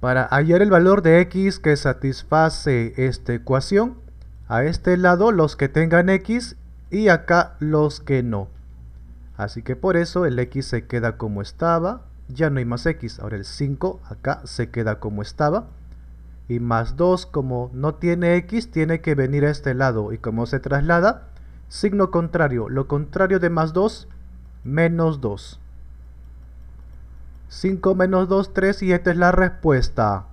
Para hallar el valor de x que satisface esta ecuación, a este lado los que tengan x y acá los que no. Así que por eso el x se queda como estaba, ya no hay más x, ahora el 5 acá se queda como estaba. Y más 2, como no tiene x, tiene que venir a este lado. Y como se traslada, signo contrario, lo contrario de más 2, menos 2. 5 menos 2, 3 y esta es la respuesta.